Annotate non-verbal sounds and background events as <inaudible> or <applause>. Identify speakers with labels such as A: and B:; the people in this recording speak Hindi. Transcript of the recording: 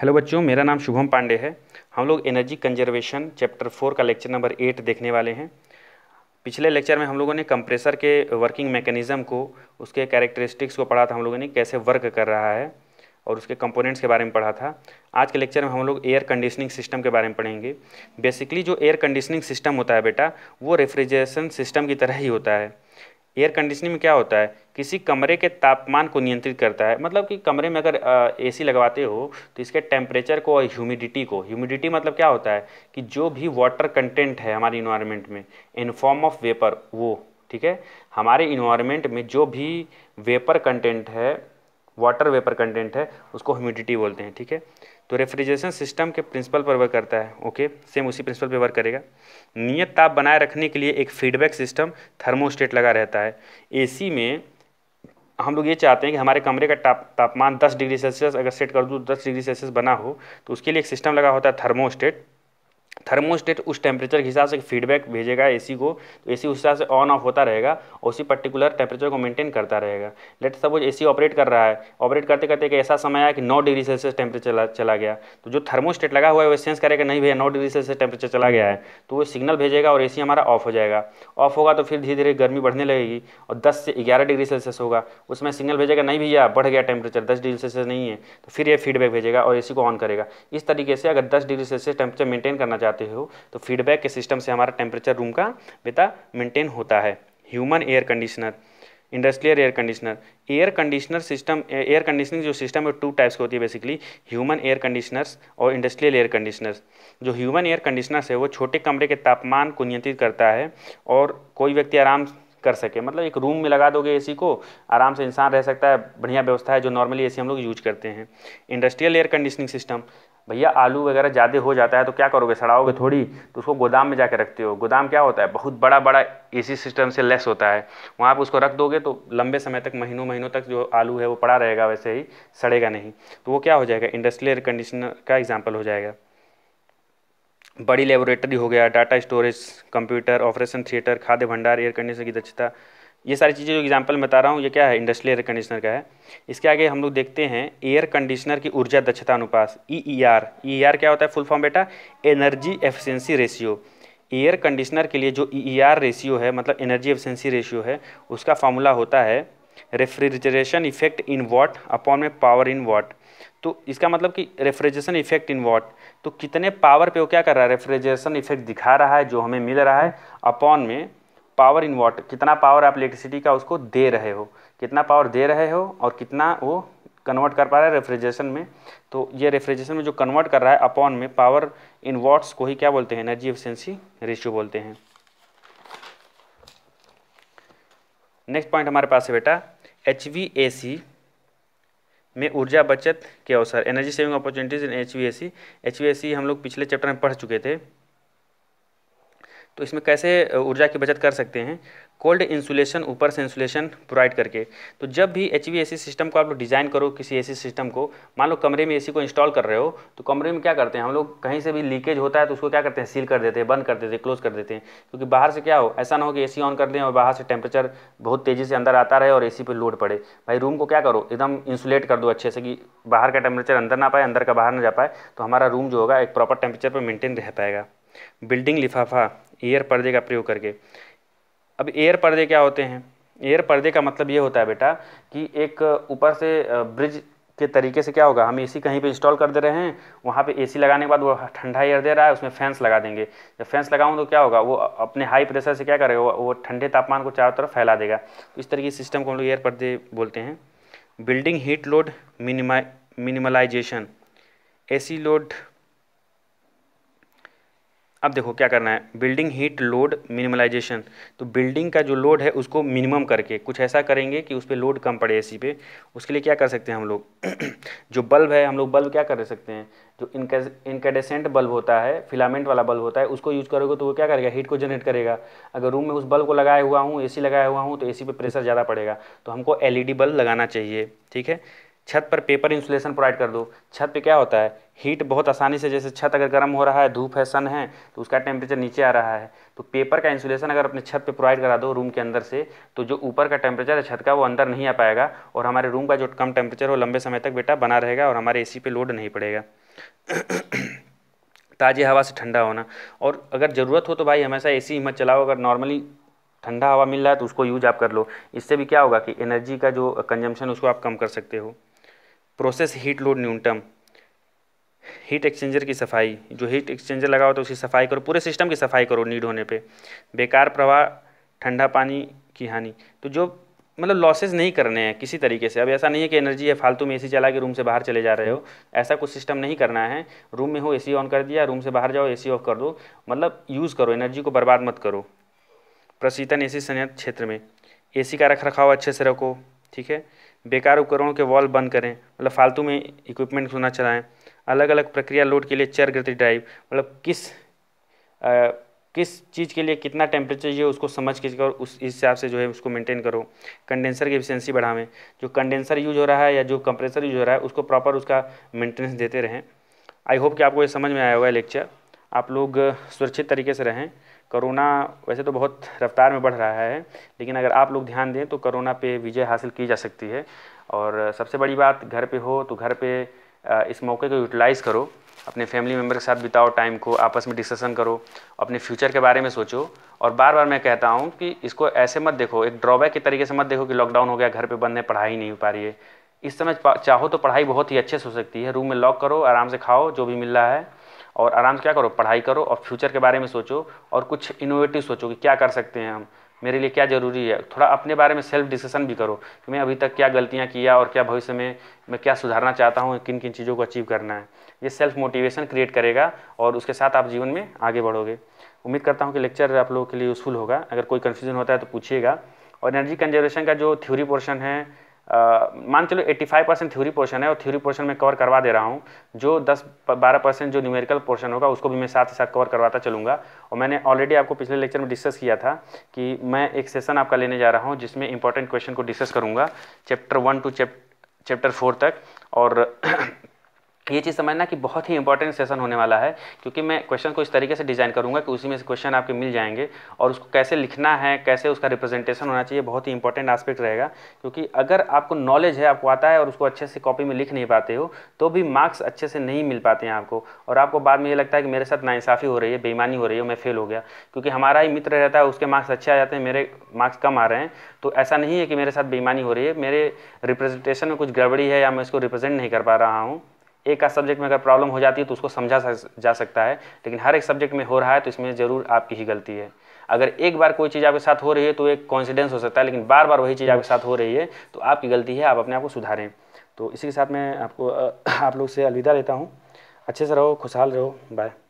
A: हेलो बच्चों मेरा नाम शुभम पांडे है हम लोग एनर्जी कंजर्वेशन चैप्टर फोर का लेक्चर नंबर एट देखने वाले हैं पिछले लेक्चर में हम लोगों ने कंप्रेसर के वर्किंग मैकेनिज़्म को उसके कैरेक्टरिस्टिक्स को पढ़ा था हम लोगों ने कैसे वर्क कर रहा है और उसके कंपोनेंट्स के बारे में पढ़ा था आज के लेक्चर में हम लोग एयर कंडीशनिंग सिस्टम के बारे में पढ़ेंगे बेसिकली जो एयर कंडीशनिंग सिस्टम होता है बेटा वो रेफ्रिजरेशन सिस्टम की तरह ही होता है एयर कंडीशनिंग में क्या होता है किसी कमरे के तापमान को नियंत्रित करता है मतलब कि कमरे में अगर एसी लगवाते हो तो इसके टेम्परेचर को और ह्यूमिडिटी को ह्यूमिडिटी मतलब क्या होता है कि जो भी वाटर कंटेंट है हमारे इन्वायरमेंट में इन फॉर्म ऑफ वेपर वो ठीक है हमारे इन्वायरमेंट में जो भी वेपर कंटेंट है वाटर वेपर कंटेंट है उसको ह्यूमिडिटी बोलते हैं ठीक है तो रेफ्रिजरेशन सिस्टम के प्रिंसिपल पर वर्क करता है ओके सेम उसी प्रिंसिपल पर वर्क करेगा नियत ताप बनाए रखने के लिए एक फीडबैक सिस्टम थर्मोस्टेट लगा रहता है एसी में हम लोग ये चाहते हैं कि हमारे कमरे का ताप तापमान 10 डिग्री सेल्सियस अगर सेट कर दूँ 10 डिग्री सेल्सियस बना हो तो उसके लिए एक सिस्टम लगा होता है थर्मोस्टेट थर्मोस्टेट उस टेम्परेचर के हिसाब से फीडबैक भेजेगा एसी को तो एसी उस हिसाब से ऑन ऑफ होता रहेगा और उसी पर्टिकुलर टेम्परेचर को मेंटेन करता रहेगा लेट सपोज एसी ऑपरेट कर रहा है ऑपरेट करते करते एक ऐसा समय आया कि नौ डिग्री सेल्सियस टेम्परेचर चला, चला गया तो जो थर्मोस्टेट लगा हुआ है वो सेंस करेगा नहीं भैया नौ डिग्री सेल्सियस टेम्परेचर चला गया है तो वो सिग्नल भेजेगा और ए हमारा ऑफ हो जाएगा ऑफ होगा तो फिर धीरे धीरे गर्मी बढ़ने लगेगी और दस से ग्यारह डिग्री सेल्सियस होगा उसमें सिग्नल भेजेगा नहीं भैया बढ़ गया टेम्परेचर दस डिग्री सेल्सियस नहीं है तो फिर ये फीडबैक भेजेगा और ए को ऑन करेगा इस तरीके से अगर दस डिग्री सेल्सियस टेम्परेचर मेंटेन करना चाहते जाते हो तो फीडबैक के सिस्टम से हमारा टेम्परेचर रूम का बेटा मेंटेन होता है human air conditioner industrial air conditioner air conditioner system air conditioning जो सिस्टम है टू टाइप्स की होती है बेसिकली ह्यूमन एयर कंडीशनर्स और इंडस्ट्रियल एयर कंडीशनर्स जो ह्यूमन एयर कंडीशनर्स है वो छोटे कमरे के तापमान को नियंत्रित करता है और कोई व्यक्ति आराम कर सके मतलब एक रूम में लगा दोगे एसी को आराम से इंसान रह सकता है बढ़िया व्यवस्था है जो नॉर्मली एसी हम लोग यूज करते हैं इंडस्ट्रियल एयर कंडीशनिंग सिस्टम भैया आलू वगैरह ज़्यादा हो जाता है तो क्या करोगे सड़ाओगे थोड़ी तो उसको गोदाम में कर रखते हो गोदाम क्या होता है बहुत बड़ा बड़ा सी सिस्टम से लेस होता है वहाँ आप उसको रख दोगे तो लंबे समय तक महीनों महीनों तक जो आलू है वो पड़ा रहेगा वैसे ही सड़ेगा नहीं तो वो क्या हो जाएगा इंडस्ट्रियल एयर कंडीशनर का एग्जाम्पल हो जाएगा बड़ी लेबोरेटरी हो गया data storage computer operation theatre खाद्य भंडार एयर कंडीशनर की दक्षता ये सारी चीज़ें जो एग्जाम्पल बता रहा हूँ ये क्या है इंडस्ट्रियल एयर कंडीशनर का है इसके आगे हम लोग देखते हैं एयर कंडीशनर की ऊर्जा दक्षता अनुपात ई ई आर ई आर क्या होता है फुल फॉर्म बेटा energy efficiency ratio air conditioner के लिए जो ई ई आर रेशियो है मतलब एनर्जी एफिशिएंसी रेशियो है उसका फार्मूला होता है refrigeration effect in watt upon में पावर इन वॉट तो इसका मतलब कि रेफ्रिजरेशन इफेक्ट इन वॉट तो कितने पावर पे वो क्या कर रहा है रेफ्रिजरेशन इफेक्ट दिखा रहा है जो हमें मिल रहा है अपॉन में पावर इन वॉट कितना पावर आप इलेक्ट्रिसिटी का उसको दे रहे हो कितना पावर दे रहे हो और कितना वो कन्वर्ट कर पा रहा है रेफ्रिजरेशन में तो ये रेफ्रिजरेशन में जो कन्वर्ट कर रहा है अपॉन में पावर इन वॉट्स को ही क्या बोलते हैं एनर्जी एफिशेंसी रेशियो बोलते हैं नेक्स्ट पॉइंट हमारे पास है बेटा एच वी ए सी में ऊर्जा बचत के अवसर energy saving opportunities in H V A C H V A C हम लोग पिछले चैप्टर में पढ़ चुके थे तो इसमें कैसे ऊर्जा की बचत कर सकते हैं कोल्ड इंसुलेशन ऊपर से इंसुलेशन प्रोवाइड करके तो जब भी एच वी सिस्टम को आप लोग डिज़ाइन करो किसी एसी सिस्टम को मान लो कमरे में एसी को इंस्टॉल कर रहे हो तो कमरे में क्या करते हैं हम लोग कहीं से भी लीकेज होता है तो उसको क्या करते हैं सील कर देते हैं बंद कर देते हैं क्लोज कर देते हैं क्योंकि बाहर से क्या हो ऐसा ना हो कि ए ऑन कर दें और बाहर से टेम्परेचर बहुत तेज़ी से अंदर आता रहे और ए सी लोड पड़े भाई रूम को क्या करो एकदम इंसुलेट कर दो अच्छे से कि बाहर का टेम्परेचर अंदर ना पाए अंदर का बाहर ना जा पाए तो हमारा रूम जो होगा एक प्रॉपर टेम्परेचर पर मेनटेन रह पाएगा बिल्डिंग लिफाफा एयर पर्दे का प्रयोग करके अब एयर पर्दे क्या होते हैं एयर पर्दे का मतलब ये होता है बेटा कि एक ऊपर से ब्रिज के तरीके से क्या होगा हम एसी कहीं पे इंस्टॉल कर दे रहे हैं वहाँ पे एसी लगाने के बाद वो ठंडा एयर दे रहा है उसमें फैंस लगा देंगे जब फैंस लगाऊँ तो क्या होगा वो अपने हाई प्रेशर से क्या करेगा वो ठंडे तापमान को चारों तरफ फैला देगा तो इस तरीके सिस्टम को हम लोग एयर पर्दे बोलते हैं building heat load minima minimalisation AC load अब देखो क्या करना है बिल्डिंग हीट लोड मिनिमलाइजेशन तो बिल्डिंग का जो लोड है उसको मिनिमम करके कुछ ऐसा करेंगे कि उस पर लोड कम पड़े एसी पे उसके लिए क्या कर सकते हैं हम लोग <clears throat> जो बल्ब है हम लोग बल्ब क्या कर सकते हैं जो इनकेडेसेंट बल्ब होता है फिलामेंट वाला बल्ब होता है उसको यूज करोगे तो वो क्या करेगा हीट को जनरेट करेगा अगर रूम में उस बल्ब को लगाया हुआ हूँ ए लगाया हुआ हूँ तो ए पे प्रेशर ज़्यादा पड़ेगा तो हमको एल बल्ब लगाना चाहिए ठीक है छत पर पेपर इंसुलेशन प्रोवाइड कर दो छत पे क्या होता है हीट बहुत आसानी से जैसे छत अगर गर्म हो रहा है धूप है सन है तो उसका टेम्परेचर नीचे आ रहा है तो पेपर का इंसुलेशन अगर अपने छत पे प्रोवाइड करा दो रूम के अंदर से तो जो ऊपर का टेम्परेचर है छत का वो अंदर नहीं आ पाएगा और हमारे रूम का जो कम टेम्परेचर वो लंबे समय तक बेटा बना रहेगा और हमारे ए पे लोड नहीं पड़ेगा <coughs> ताज़ी हवा से ठंडा होना और अगर ज़रूरत हो तो भाई हमेशा ए सी चलाओ अगर नॉर्मली ठंडा हवा मिल रहा है तो उसको यूज आप कर लो इससे भी क्या होगा कि एनर्जी का जो कंजम्पशन उसको आप कम कर सकते हो प्रोसेस हीट लोड न्यूनतम हीट एक्सचेंजर की सफाई जो हीट एक्सचेंजर लगा हुआ है उसकी सफाई करो पूरे सिस्टम की सफाई करो नीड होने पे बेकार प्रवाह ठंडा पानी की हानि तो जो मतलब लॉसेज नहीं करने हैं किसी तरीके से अब ऐसा नहीं है कि एनर्जी है फालतू में एसी चला के रूम से बाहर चले जा रहे हो ऐसा कुछ सिस्टम नहीं करना है रूम में हो एसी ऑन कर दिया रूम से बाहर जाओ एसी ऑफ कर दो मतलब यूज़ करो एनर्जी को बर्बाद मत करो प्रशीतन ए सी क्षेत्र में ए का रख अच्छे से रखो ठीक है बेकार उपकरणों के वॉल बंद करें मतलब फालतू में इक्विपमेंट को ना चलाएं अलग अलग प्रक्रिया लोड के लिए चर गति ड्राइव मतलब किस आ, किस चीज़ के लिए कितना टेम्परेचर चाहिए उसको समझ के और उस हिसाब से जो है उसको मेंटेन करो कंडेंसर की एफिशिएंसी बढ़ावें जो कंडेंसर यूज हो रहा है या जो कंप्रेसर यूज हो रहा है उसको प्रॉपर उसका मेंटेनेंस देते रहें आई होप कि आपको ये समझ में आया होगा लेक्चर आप लोग सुरक्षित तरीके से रहें कोरोना वैसे तो बहुत रफ्तार में बढ़ रहा है लेकिन अगर आप लोग ध्यान दें तो कोरोना पे विजय हासिल की जा सकती है और सबसे बड़ी बात घर पे हो तो घर पे इस मौके को यूटिलाइज़ करो अपने फैमिली मेम्बर के साथ बिताओ टाइम को आपस में डिस्कशन करो अपने फ्यूचर के बारे में सोचो और बार बार मैं कहता हूँ कि इसको ऐसे मत देखो एक ड्रॉबैक के तरीके से मत देखो कि लॉकडाउन हो गया घर पर बंद है पढ़ाई नहीं हो पा रही है इस समय चाहो तो पढ़ाई बहुत ही अच्छे से हो सकती है रूम में लॉक करो आराम से खाओ जो भी मिल रहा है और आराम से क्या करो पढ़ाई करो और फ्यूचर के बारे में सोचो और कुछ इनोवेटिव सोचो कि क्या कर सकते हैं हम मेरे लिए क्या ज़रूरी है थोड़ा अपने बारे में सेल्फ डिसीसन भी करो कि मैं अभी तक क्या गलतियाँ किया और क्या भविष्य में मैं क्या सुधारना चाहता हूँ किन किन चीज़ों को अचीव करना है ये सेल्फ मोटिवेशन क्रिएट करेगा और उसके साथ आप जीवन में आगे बढ़ोगे उम्मीद करता हूँ कि लेक्चर आप लोगों के लिए यूज़फुल होगा अगर कोई कन्फ्यूज़न होता है तो पूछिएगा और एनर्जी कंजर्वेशन का जो थ्योरी पोर्शन है मान चलो 85 परसेंट थ्योरी पोर्शन है और थ्योरी पोर्शन में कवर करवा दे रहा हूँ जो 10 12 परसेंट जो न्यूमेरिकल पोर्शन होगा उसको भी मैं साथ ही साथ कवर करवाता चलूँगा और मैंने ऑलरेडी आपको पिछले लेक्चर में डिस्कस किया था कि मैं एक सेशन आपका लेने जा रहा हूँ जिसमें इंपॉर्टेंट क्वेश्चन को डिस्कस करूँगा chapter one two chapter four तक और ये चीज़ समझना कि बहुत ही इंपॉर्टेंट सेशन होने वाला है क्योंकि मैं क्वेश्चन को इस तरीके से डिज़ाइन करूंगा कि उसी में से क्वेश्चन आपके मिल जाएंगे और उसको कैसे लिखना है कैसे उसका रिप्रेजेंटेशन होना चाहिए बहुत ही इंपॉर्टेंट आस्पेक्ट रहेगा क्योंकि अगर आपको नॉलेज है आपको आता है और उसको अच्छे से कॉपी में लिख नहीं पाते हो तो भी मार्क्स अच्छे से नहीं मिल पाते हैं आपको और आपको बाद में ये लगता है कि मेरे साथ नाइंसाफ़ी हो रही है बेईमानी हो रही है मैं फेल हो गया क्योंकि हमारा ही मित्र रहता है उसके मार्क्स अच्छे आ जाते हैं मेरे मार्क्स कम आ रहे हैं तो ऐसा नहीं है कि मेरे साथ बेईमानी हो रही है मेरे रिप्रेजेंटेशन में कुछ गड़बड़ी है या मैं इसको रिप्रेजेंट नहीं कर पा रहा हूँ एक का सब्जेक्ट में अगर प्रॉब्लम हो जाती है तो उसको समझा जा सकता है लेकिन हर एक सब्जेक्ट में हो रहा है तो इसमें ज़रूर आपकी ही गलती है अगर एक बार कोई चीज़ आपके साथ हो रही है तो एक कॉन्फिडेंस हो सकता है लेकिन बार बार वही चीज़ आपके साथ हो रही है तो आपकी गलती है आप अपने आप को सुधारें तो इसी के साथ मैं आपको <coughs> आप लोग से अलविदा लेता हूँ अच्छे से रहो खुशहाल रहो बाय